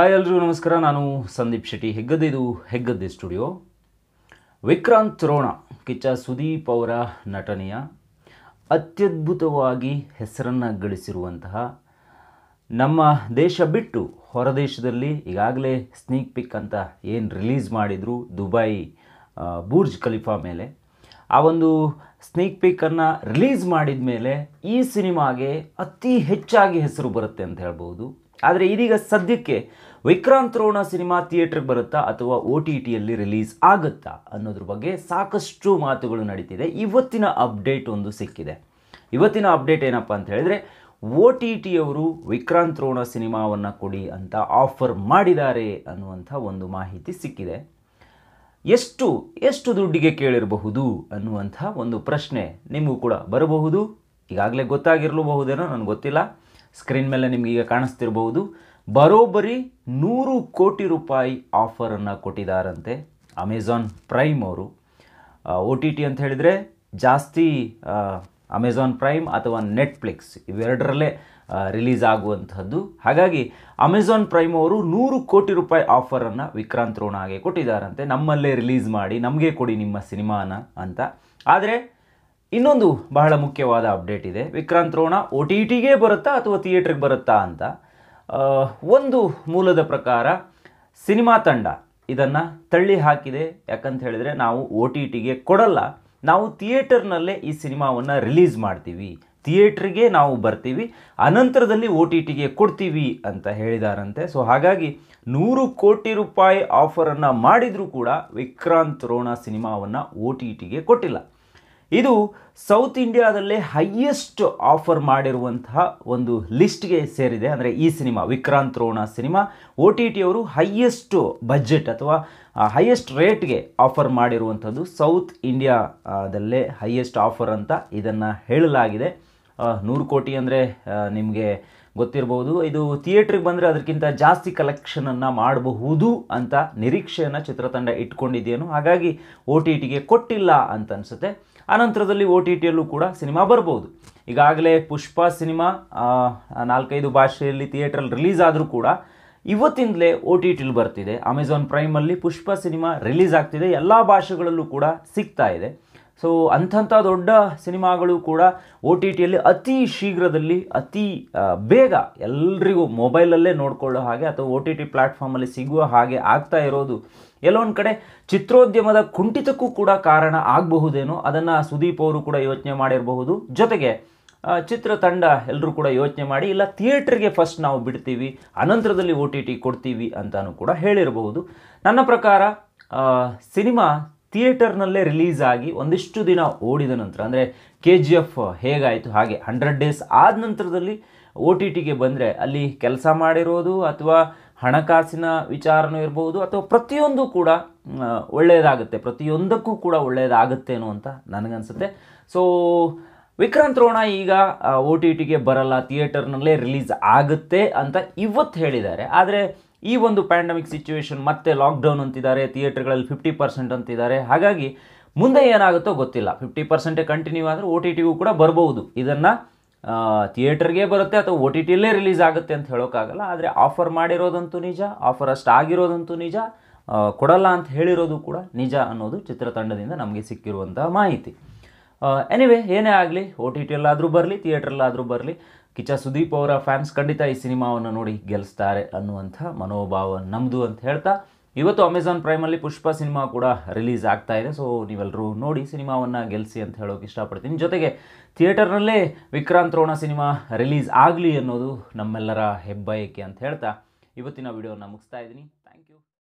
hi ಎಲ್ರಿಗೂ ನಮಸ್ಕಾರ ನಾನು ಸಂದೀಪ್ ಶೆಟ್ಟಿ ಹೆಗ್ಗದ್ದೆ ಇದು ಹೆಗ್ಗದ್ದೆ ಸ್ಟುಡಿಯೋ ವಿಕ್ರಾಂತ್ ರೋಣ ಕಿಚ್ಚ ಸುದೀಪ್ ಅವರ ನಟನೆಯ ಅತ್ಯದ್ಭುತವಾಗಿ ಹೆಸರನ್ನು ಗಳಿಸಿರುವಂತಹ ನಮ್ಮ ದೇಶ ಬಿಟ್ಟು ಹೊರದೇಶದಲ್ಲಿ ಈಗಾಗಲೇ ಸ್ನೀಕ್ ಪಿಕ್ ಅಂತ ಏನು ರಿಲೀಸ್ ಮಾಡಿದರು ದುಬೈ ಬೂರ್ಜ್ ಖಲೀಫಾ ಮೇಲೆ ಆ ಒಂದು ಸ್ನೀಕ್ ಪಿಕ್ಕನ್ನು ರಿಲೀಸ್ ಮಾಡಿದ ಮೇಲೆ ಈ ಸಿನಿಮಾಗೆ ಅತಿ ಹೆಚ್ಚಾಗಿ ಹೆಸರು ಬರುತ್ತೆ ಅಂತ ಹೇಳ್ಬೋದು ಆದರೆ ಇದೀಗ ಸದ್ಯಕ್ಕೆ ವಿಕ್ರಾಂತ್ ರೋಣ ಸಿನಿಮಾ ಥಿಯೇಟ್ರಿಗೆ ಬರುತ್ತಾ ಅಥವಾ ಓ ಟಿ ಟಿಯಲ್ಲಿ ರಿಲೀಸ್ ಆಗುತ್ತಾ ಅನ್ನೋದ್ರ ಬಗ್ಗೆ ಸಾಕಷ್ಟು ಮಾತುಗಳು ನಡೀತಿದೆ ಇವತ್ತಿನ ಅಪ್ಡೇಟ್ ಒಂದು ಸಿಕ್ಕಿದೆ ಇವತ್ತಿನ ಅಪ್ಡೇಟ್ ಏನಪ್ಪ ಅಂತ ಹೇಳಿದ್ರೆ ಓ ಟಿ ಟಿಯವರು ವಿಕ್ರಾಂತ್ ರೋಣ ಸಿನಿಮಾವನ್ನು ಕೊಡಿ ಅಂತ ಆಫರ್ ಮಾಡಿದ್ದಾರೆ ಅನ್ನುವಂಥ ಒಂದು ಮಾಹಿತಿ ಸಿಕ್ಕಿದೆ ಎಷ್ಟು ಎಷ್ಟು ದುಡ್ಡಿಗೆ ಕೇಳಿರಬಹುದು ಅನ್ನುವಂಥ ಒಂದು ಪ್ರಶ್ನೆ ನಿಮಗೂ ಕೂಡ ಬರಬಹುದು ಈಗಾಗಲೇ ಗೊತ್ತಾಗಿರಲೂಬಹುದೇನೋ ನನಗೆ ಗೊತ್ತಿಲ್ಲ ಸ್ಕ್ರೀನ್ ಮೇಲೆ ನಿಮಗೀಗ ಕಾಣಿಸ್ತಿರಬಹುದು ಬರೋಬ್ಬರಿ ನೂರು ಕೋಟಿ ರೂಪಾಯಿ ಆಫರನ್ನು ಕೊಟ್ಟಿದ್ದಾರಂತೆ ಅಮೆಝಾನ್ ಪ್ರೈಮ್ ಅವರು ಒ ಟಿ ಟಿ ಅಂತ ಹೇಳಿದರೆ ಜಾಸ್ತಿ ಅಮೆಝಾನ್ ಪ್ರೈಮ್ ಅಥವಾ ನೆಟ್ಫ್ಲಿಕ್ಸ್ ಇವೆರಡರಲ್ಲೇ ರಿಲೀಸ್ ಆಗುವಂಥದ್ದು ಹಾಗಾಗಿ ಅಮೆಝಾನ್ ಪ್ರೈಮ್ ಅವರು ನೂರು ಕೋಟಿ ರೂಪಾಯಿ ಆಫರನ್ನು ವಿಕ್ರಾಂತ್ ಹಾಗೆ ಕೊಟ್ಟಿದ್ದಾರಂತೆ ನಮ್ಮಲ್ಲೇ ರಿಲೀಸ್ ಮಾಡಿ ನಮಗೆ ಕೊಡಿ ನಿಮ್ಮ ಸಿನಿಮಾನ ಅಂತ ಆದರೆ ಇನ್ನೊಂದು ಬಹಳ ಮುಖ್ಯವಾದ ಅಪ್ಡೇಟ್ ಇದೆ ವಿಕ್ರಾಂತ್ ರೋಣ ಒ ಟಿ ಟಿಗೆ ಬರುತ್ತಾ ಅಥವಾ ಥಿಯೇಟ್ರಿಗೆ ಬರುತ್ತಾ ಅಂತ ಒಂದು ಮೂಲದ ಪ್ರಕಾರ ಸಿನಿಮಾ ತಂಡ ಇದನ್ನು ತಳ್ಳಿ ಹಾಕಿದೆ ಯಾಕಂತ ಹೇಳಿದ್ರೆ ನಾವು ಓ ಟಿ ಟಿಗೆ ಕೊಡಲ್ಲ ನಾವು ಥಿಯೇಟರ್ನಲ್ಲೇ ಈ ಸಿನಿಮಾವನ್ನು ರಿಲೀಸ್ ಮಾಡ್ತೀವಿ ಥಿಯೇಟ್ರಿಗೆ ನಾವು ಬರ್ತೀವಿ ಅನಂತರದಲ್ಲಿ ಓ ಟಿ ಟಿಗೆ ಕೊಡ್ತೀವಿ ಅಂತ ಹೇಳಿದಾರಂತೆ ಸೊ ಹಾಗಾಗಿ ನೂರು ಕೋಟಿ ರೂಪಾಯಿ ಆಫರನ್ನು ಮಾಡಿದರೂ ಕೂಡ ವಿಕ್ರಾಂತ್ ರೋಣ ಸಿನಿಮಾವನ್ನು ಓ ಟಿ ಟಿಗೆ ಕೊಟ್ಟಿಲ್ಲ ಇದು ಸೌತ್ ಇಂಡಿಯಾದಲ್ಲೇ ಹೈಯೆಸ್ಟ್ ಆಫರ್ ಮಾಡಿರುವಂತಹ ಒಂದು ಲಿಸ್ಟ್ಗೆ ಸೇರಿದೆ ಅಂದರೆ ಈ ಸಿನಿಮಾ ವಿಕ್ರಾಂತ್ ರೋಣ ಸಿನಿಮಾ ಒ ಟಿ ಟಿ ಅವರು ಹೈಯೆಸ್ಟ್ ಬಜೆಟ್ ಅಥವಾ ಹೈಯೆಸ್ಟ್ ರೇಟ್ಗೆ ಆಫರ್ ಮಾಡಿರುವಂಥದ್ದು ಸೌತ್ ಇಂಡಿಯಾದಲ್ಲೇ ಹೈಯೆಸ್ಟ್ ಆಫರ್ ಅಂತ ಇದನ್ನು ಹೇಳಲಾಗಿದೆ ನೂರು ಕೋಟಿ ಅಂದರೆ ನಿಮಗೆ ಗೊತ್ತಿರ್ಬೋದು ಇದು ಥಿಯೇಟ್ರಿಗೆ ಬಂದರೆ ಅದಕ್ಕಿಂತ ಜಾಸ್ತಿ ಕಲೆಕ್ಷನನ್ನು ಮಾಡಬಹುದು ಅಂತ ನಿರೀಕ್ಷೆಯನ್ನು ಚಿತ್ರತಂಡ ಇಟ್ಕೊಂಡಿದ್ದೇನು ಹಾಗಾಗಿ ಓ ಟಿ ಟಿಗೆ ಕೊಟ್ಟಿಲ್ಲ ಅಂತ ಅನಿಸುತ್ತೆ ಅನಂತರದಲ್ಲಿ ಒ ಟಿ ಟಿಯಲ್ಲೂ ಕೂಡ ಸಿನಿಮಾ ಬರ್ಬೋದು ಈಗಾಗಲೇ ಪುಷ್ಪ ಸಿನಿಮಾ ನಾಲ್ಕೈದು ಭಾಷೆಯಲ್ಲಿ ಥಿಯೇಟ್ರಲ್ಲಿ ರಿಲೀಸ್ ಆದರೂ ಕೂಡ ಇವತ್ತಿಂದಲೇ ಒ ಟಿ ಟಿಲಿ ಬರ್ತಿದೆ ಅಮೆಝಾನ್ ಪ್ರೈಮಲ್ಲಿ ಪುಷ್ಪ ಸಿನಿಮಾ ರಿಲೀಸ್ ಆಗ್ತಿದೆ ಎಲ್ಲ ಭಾಷೆಗಳಲ್ಲೂ ಕೂಡ ಸಿಗ್ತಾ ಇದೆ ಸೊ ಅಂಥಂಥ ದೊಡ್ಡ ಸಿನಿಮಾಗಳು ಕೂಡ ಒ ಟಿ ಟಿಯಲ್ಲಿ ಅತಿ ಶೀಘ್ರದಲ್ಲಿ ಅತಿ ಬೇಗ ಎಲ್ರಿಗೂ ಮೊಬೈಲಲ್ಲೇ ನೋಡಿಕೊಳ್ಳೋ ಹಾಗೆ ಅಥವಾ ಒ ಟಿ ಟಿ ಪ್ಲ್ಯಾಟ್ಫಾರ್ಮಲ್ಲಿ ಸಿಗುವ ಹಾಗೆ ಆಗ್ತಾ ಇರೋದು ಎಲ್ಲೊಂದು ಕಡೆ ಚಿತ್ರೋದ್ಯಮದ ಕುಂಠಿತಕ್ಕೂ ಕೂಡ ಕಾರಣ ಆಗಬಹುದೇನೋ ಅದನ್ನು ಸುದೀಪ್ ಅವರು ಕೂಡ ಯೋಚನೆ ಮಾಡಿರಬಹುದು ಜೊತೆಗೆ ಚಿತ್ರತಂಡ ಎಲ್ಲರೂ ಕೂಡ ಯೋಚನೆ ಮಾಡಿ ಇಲ್ಲ ಥಿಯೇಟ್ರಿಗೆ ಫಸ್ಟ್ ನಾವು ಬಿಡ್ತೀವಿ ಅನಂತರದಲ್ಲಿ ಒ ಟಿ ಟಿ ಕೊಡ್ತೀವಿ ಅಂತಲೂ ಕೂಡ ಹೇಳಿರಬಹುದು ನನ್ನ ಪ್ರಕಾರ ಸಿನಿಮಾ ಥಿಯೇಟರ್ನಲ್ಲೇ ರಿಲೀಸ್ ಆಗಿ ಒಂದಿಷ್ಟು ದಿನ ಓಡಿದ ನಂತರ ಅಂದರೆ ಕೆ ಜಿ ಎಫ್ ಹೇಗಾಯಿತು ಹಾಗೆ ಹಂಡ್ರೆಡ್ ಡೇಸ್ ಆದ ನಂತರದಲ್ಲಿ ಒ ಟಿ ಟಿಗೆ ಬಂದರೆ ಅಲ್ಲಿ ಕೆಲಸ ಮಾಡಿರೋದು ಅಥವಾ ಹಣಕಾಸಿನ ವಿಚಾರನೂ ಇರ್ಬೋದು ಅಥವಾ ಪ್ರತಿಯೊಂದು ಕೂಡ ಒಳ್ಳೆಯದಾಗುತ್ತೆ ಪ್ರತಿಯೊಂದಕ್ಕೂ ಕೂಡ ಒಳ್ಳೆಯದಾಗುತ್ತೇನೋ ಅಂತ ನನಗನ್ಸುತ್ತೆ ಸೊ ವಿಕ್ರಾಂತ್ ರೋಣ ಈಗ ಒ ಟಿ ಟಿಗೆ ಬರಲ್ಲ ಥಿಯೇಟರ್ನಲ್ಲೇ ರಿಲೀಸ್ ಆಗುತ್ತೆ ಅಂತ ಇವತ್ತು ಹೇಳಿದ್ದಾರೆ ಆದರೆ ಈ ಒಂದು ಪ್ಯಾಂಡಮಿಕ್ ಸಿಚುವೇಶನ್ ಮತ್ತೆ ಲಾಕ್ಡೌನ್ ಅಂತಿದ್ದಾರೆ ಥಿಯೇಟ್ರ್ಗಳಲ್ಲಿ ಫಿಫ್ಟಿ ಪರ್ಸೆಂಟ್ ಅಂತಿದ್ದಾರೆ ಹಾಗಾಗಿ ಮುಂದೆ ಏನಾಗುತ್ತೋ ಗೊತ್ತಿಲ್ಲ ಫಿಫ್ಟಿ ಪರ್ಸೆಂಟೇ ಕಂಟಿನ್ಯೂ ಆದರೂ ಓ ಟಿ ಟಿಗೂ ಕೂಡ ಬರಬಹುದು ಇದನ್ನು ಥಿಯೇಟರ್ಗೆ ಬರುತ್ತೆ ಅಥವಾ ಓ ಟಿ ಟಿಯಲ್ಲೇ ರಿಲೀಸ್ ಆಗುತ್ತೆ ಅಂತ ಹೇಳೋಕ್ಕಾಗಲ್ಲ ಆದರೆ ಆಫರ್ ಮಾಡಿರೋದಂತೂ ನಿಜ ಆಫರ್ ಅಷ್ಟು ಆಗಿರೋದಂತೂ ನಿಜ ಕೊಡಲ್ಲ ಅಂತ ಹೇಳಿರೋದು ಕೂಡ ನಿಜ ಅನ್ನೋದು ಚಿತ್ರತಂಡದಿಂದ ನಮಗೆ ಸಿಕ್ಕಿರುವಂಥ ಮಾಹಿತಿ ಎನಿವೆ ಏನೇ ಆಗಲಿ ಓ ಟಿ ಟಿಯಲ್ಲಾದರೂ ಬರಲಿ ಥಿಯೇಟ್ರಲ್ಲಾದರೂ ಬರಲಿ ಕಿಚ್ಚ ಸುದೀಪ್ ಅವರ ಫ್ಯಾನ್ಸ್ ಖಂಡಿತ ಈ ಸಿನಿಮಾವನ್ನು ನೋಡಿ ಗೆಲ್ಲಿಸ್ತಾರೆ ಅನ್ನುವಂಥ ಮನೋಭಾವ ನಮ್ಮದು ಅಂತ ಹೇಳ್ತಾ ಇವತ್ತು ಅಮೆಝಾನ್ ಪ್ರೈಮಲ್ಲಿ ಪುಷ್ಪ ಸಿನಿಮಾ ಕೂಡ ರಿಲೀಸ್ ಆಗ್ತಾ ಇದೆ ಸೊ ನೀವೆಲ್ಲರೂ ನೋಡಿ ಸಿನಿಮಾವನ್ನು ಗೆಲ್ಲಿಸಿ ಅಂತ ಹೇಳೋಕೆ ಇಷ್ಟಪಡ್ತೀನಿ ಜೊತೆಗೆ ಥಿಯೇಟರ್ನಲ್ಲೇ ವಿಕ್ರಾಂತ್ ರೋಣ ಸಿನಿಮಾ ರಿಲೀಸ್ ಆಗಲಿ ಅನ್ನೋದು ನಮ್ಮೆಲ್ಲರ ಹೆಬ್ಬಯಕೆ ಅಂತ ಹೇಳ್ತಾ ಇವತ್ತಿನ ವಿಡಿಯೋನ ಮುಗಿಸ್ತಾ ಇದ್ದೀನಿ ಥ್ಯಾಂಕ್ ಯು